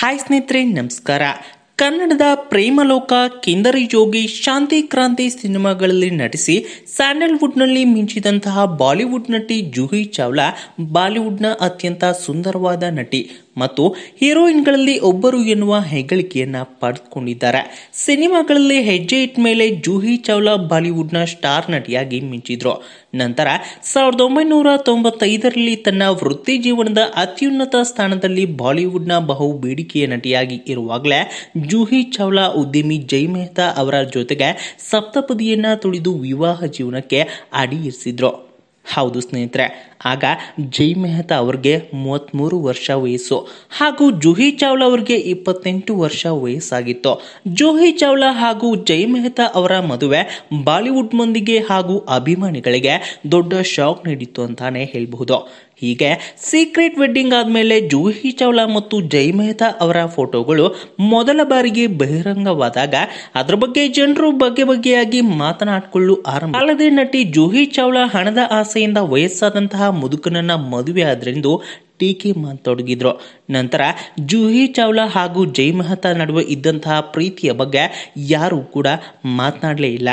hi ಸ್ನೇಹಿತರೆ ನಮಸ್ಕಾರ ಕನ್ನಡದ ಪ್ರೇಮಲೋಕ ಕಿಂದರಿ ಜೋಗಿ ಶಾಂತಿ ಕ್ರಾಂತಿ ಸಿನಿಮಾಗಳಲ್ಲಿ ನಟಿಸಿ ಸ್ಯಾಂಡಲ್ವುಡ್ನಲ್ಲಿ ಮಿಂಚಿದಂತಹ ಬಾಲಿವುಡ್ ನಟಿ ಜೂಹಿ ಚಾವ್ಲಾ ಬಾಲಿವುಡ್ನ ಅತ್ಯಂತ ಸುಂದರವಾದ ನಟಿ ಮತ್ತು ಹೀರೋಯಿನ್ಗಳಲ್ಲಿ ಒಬ್ಬರು ಎನ್ನುವ ಹೆಗ್ಗಳಿಕೆಯನ್ನ ಪಡೆದುಕೊಂಡಿದ್ದಾರೆ ಸಿನಿಮಾಗಳಲ್ಲಿ ಹೆಜ್ಜೆ ಇಟ್ಟ ಮೇಲೆ ಜೂಹಿ ಚಾವ್ಲಾ ಬಾಲಿವುಡ್ನ ಸ್ಟಾರ್ ನಟಿಯಾಗಿ ಮಿಂಚಿದ್ರು ನಂತರ ಸಾವಿರದ ಒಂಬೈನೂರ ತೊಂಬತ್ತೈದರಲ್ಲಿ ತನ್ನ ವೃತ್ತಿ ಜೀವನದ ಅತ್ಯುನ್ನತ ಸ್ಥಾನದಲ್ಲಿ ಬಾಲಿವುಡ್ನ ಬಹು ಬೇಡಿಕೆಯ ನಟಿಯಾಗಿ ಇರುವಾಗಲೇ ಜೂಹಿ ಚಾವ್ಲಾ ಉದ್ಯಮಿ ಜೈ ಮೆಹ್ತಾ ಅವರ ಜೊತೆಗೆ ಸಪ್ತಪದಿಯನ್ನ ತುಳಿದು ವಿವಾಹ ಜೀವನಕ್ಕೆ ಇರಿಸಿದ್ರು ಹೌದು ಸ್ನೇಹಿತರೆ ಆಗ ಜೈ ಮೆಹ್ತಾ ಅವ್ರಿಗೆ ಮೂವತ್ತ್ಮೂರು ವರ್ಷ ವಯಸ್ಸು ಹಾಗೂ ಜೂಹಿ ಚಾವ್ಲಾ ಅವ್ರಿಗೆ ಇಪ್ಪತ್ತೆಂಟು ವರ್ಷ ವಯಸ್ಸಾಗಿತ್ತು ಜೂಹಿ ಚಾವ್ಲಾ ಹಾಗೂ ಜೈ ಮೆಹ್ತಾ ಅವರ ಮದುವೆ ಬಾಲಿವುಡ್ ಮಂದಿಗೆ ಹಾಗೂ ಅಭಿಮಾನಿಗಳಿಗೆ ದೊಡ್ಡ ಶಾಕ್ ನೀಡಿತ್ತು ಅಂತಾನೆ ಹೇಳಬಹುದು ಹೀಗೆ ಸೀಕ್ರೆಟ್ ವೆಡ್ಡಿಂಗ್ ಆದಮೇಲೆ ಜೂಹಿ ಚಾವ್ಲಾ ಮತ್ತು ಜೈ ಮೆಹ್ತಾ ಅವರ ಫೋಟೋಗಳು ಮೊದಲ ಬಾರಿಗೆ ಬಹಿರಂಗವಾದಾಗ ಅದರ ಬಗ್ಗೆ ಜನರು ಬಗೆ ಬಗೆಯಾಗಿ ಮಾತನಾಡಿಕೊಳ್ಳಲು ಆರಂಭ ಅಲ್ಲದೆ ನಟಿ ಜೂಹಿ ಚಾವ್ಲಾ ಹಣದ ಆಸೆಯಿಂದ ವಯಸ್ಸಾದಂತಹ ಮುದುಕನನ್ನ ಮದುವೆ ಆದ್ರೆಂದು ಟೀಕೆ ಮಾತೊಡಗಿದ್ರು ನಂತರ ಜೂಹಿ ಚಾವ್ಲಾ ಹಾಗೂ ಜೈ ಮೆಹ್ತಾ ನಡುವೆ ಇದ್ದಂತಹ ಪ್ರೀತಿಯ ಬಗ್ಗೆ ಯಾರೂ ಕೂಡ ಮಾತನಾಡಲೇ ಇಲ್ಲ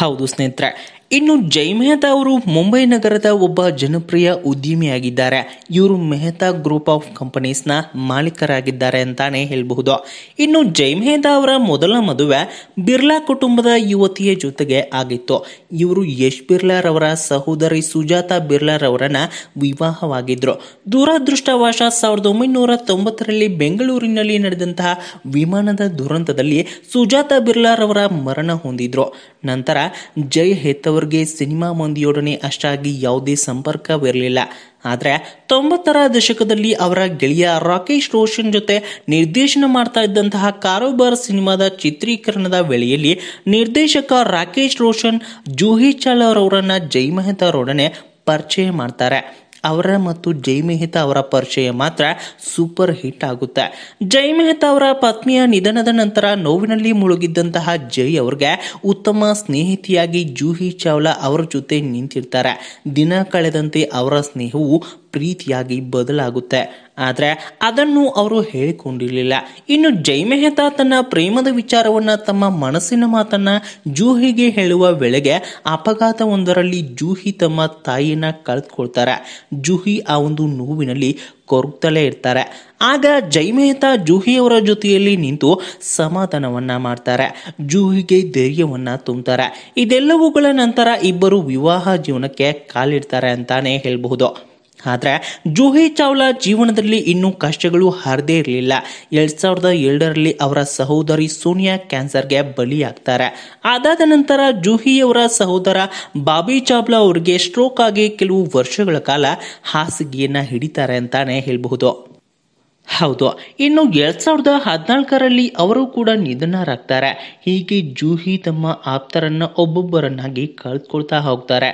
ಹೌದು ಸ್ನೇಹಿತರೆ ಇನ್ನು ಜೈ ಮೆಹ್ತಾ ಅವರು ಮುಂಬೈ ನಗರದ ಒಬ್ಬ ಜನಪ್ರಿಯ ಉದ್ಯಮಿಯಾಗಿದ್ದಾರೆ ಇವರು ಮೆಹ್ತಾ ಗ್ರೂಪ್ ಆಫ್ ನ ಮಾಲೀಕರಾಗಿದ್ದಾರೆ ಅಂತಾನೆ ಹೇಳಬಹುದು ಇನ್ನು ಜೈ ಮೆಹ್ತಾ ಅವರ ಮೊದಲ ಮದುವೆ ಬಿರ್ಲಾ ಕುಟುಂಬದ ಯುವತಿಯ ಜೊತೆಗೆ ಆಗಿತ್ತು ಇವರು ಯಶ್ ಬಿರ್ಲಾರವರ ಸಹೋದರಿ ಸುಜಾತಾ ಬಿರ್ಲಾರವರನ್ನ ವಿವಾಹವಾಗಿದ್ದರು ದೂರದೃಷ್ಟವಾಶ ಸಾವಿರದ ಒಂಬೈನೂರ ತೊಂಬತ್ತರಲ್ಲಿ ಬೆಂಗಳೂರಿನಲ್ಲಿ ನಡೆದಂತಹ ವಿಮಾನದ ದುರಂತದಲ್ಲಿ ಸುಜಾತಾ ಬಿರ್ಲಾರವರ ಮರಣ ಹೊಂದಿದ್ರು ನಂತರ ಜೈ ಹೆತ್ತವರು ಅವರಿಗೆ ಸಿನಿಮಾ ಮಂದಿಯೊಡನೆ ಅಷ್ಟಾಗಿ ಯಾವುದೇ ಸಂಪರ್ಕವಿರಲಿಲ್ಲ ಆದರೆ ತೊಂಬತ್ತರ ದಶಕದಲ್ಲಿ ಅವರ ಗೆಳೆಯ ರಾಕೇಶ್ ರೋಷನ್ ಜೊತೆ ನಿರ್ದೇಶನ ಮಾಡ್ತಾ ಇದ್ದಂತಹ ಕಾರೋಬಾರ್ ಸಿನಿಮಾದ ಚಿತ್ರೀಕರಣದ ವೇಳೆಯಲ್ಲಿ ನಿರ್ದೇಶಕ ರಾಕೇಶ್ ರೋಷನ್ ಜೂಹಿ ಚಾಲರ್ ಅವರನ್ನ ಜೈ ಮೆಹ್ತಾರೊಡನೆ ಪರಿಚಯ ಮಾಡ್ತಾರೆ ಅವರ ಮತ್ತು ಜೈ ಮೆಹ್ತಾ ಅವರ ಪರಿಚಯ ಮಾತ್ರ ಸೂಪರ್ ಹಿಟ್ ಆಗುತ್ತೆ ಜೈ ಮೆಹ್ತಾ ಅವರ ಪತ್ನಿಯ ನಿಧನದ ನಂತರ ನೋವಿನಲ್ಲಿ ಮುಳುಗಿದ್ದಂತಹ ಜೈ ಅವ್ರಿಗೆ ಉತ್ತಮ ಸ್ನೇಹಿತಿಯಾಗಿ ಜೂಹಿ ಚಾವ್ಲಾ ಅವರ ಜೊತೆ ನಿಂತಿರ್ತಾರೆ ದಿನ ಕಳೆದಂತೆ ಅವರ ಸ್ನೇಹವು ಪ್ರೀತಿಯಾಗಿ ಬದಲಾಗುತ್ತೆ ಆದರೆ ಅದನ್ನು ಅವರು ಹೇಳಿಕೊಂಡಿರಲಿಲ್ಲ ಇನ್ನು ಜೈ ಮೆಹ್ತಾ ತನ್ನ ಪ್ರೇಮದ ವಿಚಾರವನ್ನು ತಮ್ಮ ಮನಸ್ಸಿನ ಮಾತನ್ನು ಜೂಹಿಗೆ ಹೇಳುವ ವೇಳೆಗೆ ಅಪಘಾತವೊಂದರಲ್ಲಿ ಜೂಹಿ ತಮ್ಮ ತಾಯಿಯನ್ನ ಕಳೆದುಕೊಳ್ತಾರೆ ಜೂಹಿ ಆ ಒಂದು ನೋವಿನಲ್ಲಿ ಕೊರಗ್ತಲೇ ಇರ್ತಾರೆ ಆಗ ಜೈ ಮೆಹ್ತಾ ಜೂಹಿಯವರ ಜೊತೆಯಲ್ಲಿ ನಿಂತು ಸಮಾಧಾನವನ್ನ ಮಾಡ್ತಾರೆ ಜೂಹಿಗೆ ಧೈರ್ಯವನ್ನ ತುಂಬುತ್ತಾರೆ ಇದೆಲ್ಲವುಗಳ ನಂತರ ಇಬ್ಬರು ವಿವಾಹ ಜೀವನಕ್ಕೆ ಕಾಲಿಡ್ತಾರೆ ಅಂತಾನೆ ಹೇಳಬಹುದು ಆದರೆ ಜೂಹಿ ಚಾವ್ಲಾ ಜೀವನದಲ್ಲಿ ಇನ್ನೂ ಕಷ್ಟಗಳು ಹಾರದೇ ಇರಲಿಲ್ಲ ಎರಡ್ ಸಾವಿರದ ಎರಡರಲ್ಲಿ ಅವರ ಸಹೋದರಿ ಸೋನಿಯಾ ಕ್ಯಾನ್ಸರ್ಗೆ ಬಲಿಯಾಗ್ತಾರೆ ಅದಾದ ನಂತರ ಜೂಹಿಯವರ ಸಹೋದರ ಬಾಬಿ ಚಾವ್ಲಾ ಅವರಿಗೆ ಸ್ಟ್ರೋಕ್ ಆಗಿ ಕೆಲವು ವರ್ಷಗಳ ಕಾಲ ಹಾಸಿಗೆಯನ್ನು ಹಿಡಿತಾರೆ ಅಂತಾನೆ ಹೇಳಬಹುದು ಹೌದು ಇನ್ನು ಎರಡ್ ಸಾವಿರದ ಹದಿನಾಲ್ಕರಲ್ಲಿ ಅವರು ಕೂಡ ನಿಧನರಾಗ್ತಾರೆ ಹೀಗೆ ಜೂಹಿ ತಮ್ಮ ಆಪ್ತರನ್ನ ಒಬ್ಬೊಬ್ಬರನ್ನಾಗಿ ಕಳೆದುಕೊಳ್ತಾ ಹೋಗ್ತಾರೆ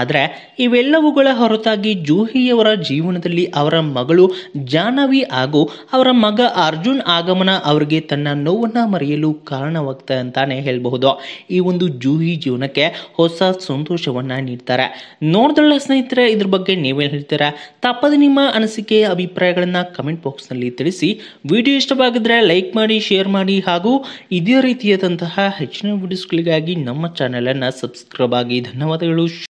ಆದರೆ ಇವೆಲ್ಲವುಗಳ ಹೊರತಾಗಿ ಜೂಹಿಯವರ ಜೀವನದಲ್ಲಿ ಅವರ ಮಗಳು ಜಾಹ್ನವಿ ಹಾಗೂ ಅವರ ಮಗ ಅರ್ಜುನ್ ಆಗಮನ ಅವರಿಗೆ ತನ್ನ ನೋವನ್ನು ಮರೆಯಲು ಕಾರಣವಾಗ್ತದೆ ಅಂತಾನೆ ಹೇಳಬಹುದು ಈ ಒಂದು ಜೂಹಿ ಜೀವನಕ್ಕೆ ಹೊಸ ಸಂತೋಷವನ್ನು ನೀಡ್ತಾರೆ ನೋಡ್ದಳ ಸ್ನೇಹಿತರೆ ಇದ್ರ ಬಗ್ಗೆ ನೀವೇನು ಹೇಳ್ತೀರಾ ತಪ್ಪದೆ ನಿಮ್ಮ ಅನಿಸಿಕೆ ಅಭಿಪ್ರಾಯಗಳನ್ನು ಕಮೆಂಟ್ ಬಾಕ್ಸ್ನಲ್ಲಿ ತಿಳಿಸಿ ವಿಡಿಯೋ ಇಷ್ಟವಾಗಿದ್ರೆ ಲೈಕ್ ಮಾಡಿ ಶೇರ್ ಮಾಡಿ ಹಾಗೂ ಇದೇ ರೀತಿಯಾದಂತಹ ಹೆಚ್ಚಿನ ವಿಡಿಯೋಸ್ಗಳಿಗಾಗಿ ನಮ್ಮ ಚಾನೆಲನ್ನು ಸಬ್ಸ್ಕ್ರೈಬ್ ಆಗಿ ಧನ್ಯವಾದಗಳು